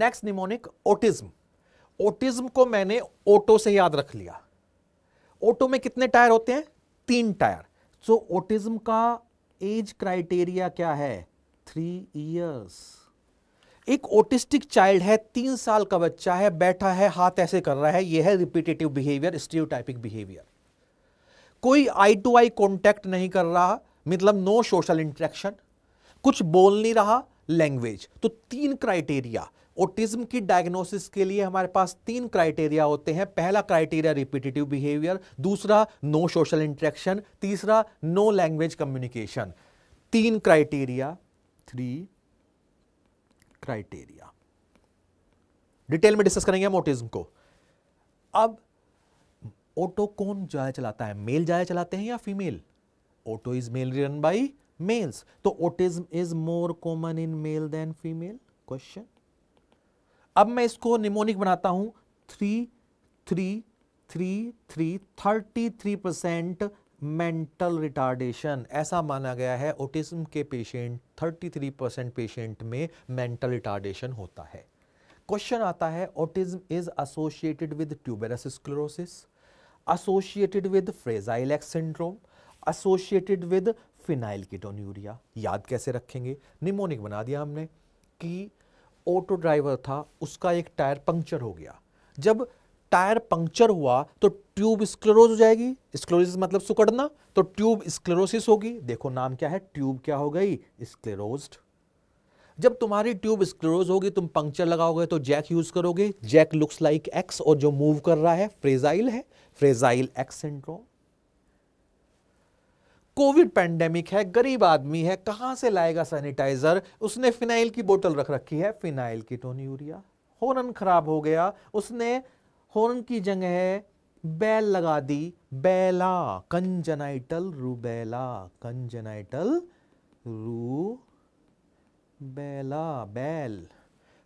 next mnemonic ओटिज्म ओटिज्म को मैंने auto से याद रख लिया ओटो में कितने टायर होते हैं तीन टायर सो so, ओटिज्म का एज क्राइटेरिया क्या है थ्री इयर्स एक ओटिस्टिक चाइल्ड है तीन साल का बच्चा है बैठा है हाथ ऐसे कर रहा है यह है रिपीटेटिव बिहेवियर स्टीरियोटाइपिक बिहेवियर कोई आई टू आई कॉन्टैक्ट नहीं कर रहा मतलब नो सोशल इंट्रैक्शन कुछ बोल नहीं रहा लैंग्वेज तो तीन क्राइटेरिया ओटिज्म की डायग्नोसिस के लिए हमारे पास तीन क्राइटेरिया होते हैं पहला क्राइटेरिया रिपीटेटिव बिहेवियर दूसरा नो सोशल इंट्रैक्शन तीसरा नो लैंग्वेज कम्युनिकेशन तीन क्राइटेरिया थ्री क्राइटेरिया डिटेल में डिस्कस करेंगे हम ओटिज्म को अब ऑटो कौन जाया चलाता है मेल जाया चलाते हैं या female auto is male run by males तो autism is more common in male then female question अब मैं इसको निमोनिक बनाता हूं three three three three thirty three percent mental retardation ऐसा माना गया है ओटिज्म के patient thirty three percent patient में मेंटल रिटार्डेशन होता है क्वेश्चन आता है autism is associated with tuberous sclerosis associated with fragile X syndrome associated with phenyl ketonuria याद कैसे रखेंगे निमोनिक बना दिया हमने कि ऑटो ड्राइवर था उसका एक टायर पंक्चर हो गया जब टायर पंक्चर हुआ तो ट्यूब स्क्लेरोज हो जाएगी स्क्लेरोसिस मतलब सुकड़ना तो ट्यूब स्क्लेरोसिस होगी देखो नाम क्या है ट्यूब क्या हो गई स्क्लेरोज्ड जब तुम्हारी ट्यूब स्क्लेरोज होगी तुम पंक्चर लगाओगे तो जैक यूज करोगे जैक लुक्स लाइक एक्स और जो मूव कर रहा है फ्रेजाइल है fragile X syndrome covid pandemic है गरीब आदमी है कहां से लाएगा सैनिटाइजर उसने फिनाइल की बोतल रख रखी है फिनाइल की टोनी तो यूरिया हॉर्न खराब हो गया उसने हॉर्न की जगह बैल लगा दी बैला कंजनाइटल रूबेला कंजनाइटल रू बैला बैल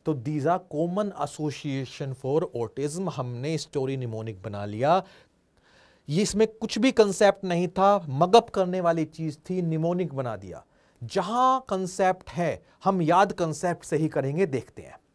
तो these are common association for autism हमने स्टोरी निमोनिक बना लिया ये इसमें कुछ भी कंसेप्ट नहीं था मगअप करने वाली चीज़ थी निमोनिक बना दिया जहां कंसेप्ट है हम याद कंसेप्ट से ही करेंगे देखते हैं